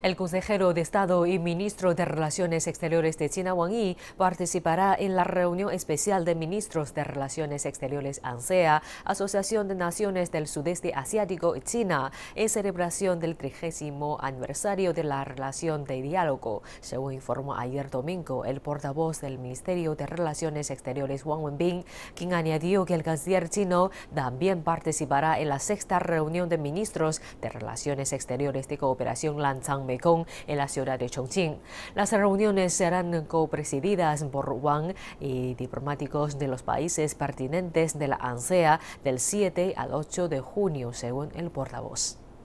El consejero de Estado y ministro de Relaciones Exteriores de China Wang Yi participará en la reunión especial de ministros de Relaciones Exteriores ANSEA, Asociación de Naciones del Sudeste Asiático y China, en celebración del trigésimo aniversario de la relación de diálogo, según informó ayer domingo el portavoz del Ministerio de Relaciones Exteriores Wang Wenbin, quien añadió que el canciller chino también participará en la sexta reunión de ministros de Relaciones Exteriores de Cooperación Lanzang Mekong en la ciudad de Chongqing. Las reuniones serán copresididas por Wang y diplomáticos de los países pertinentes de la ANSEA del 7 al 8 de junio, según el portavoz.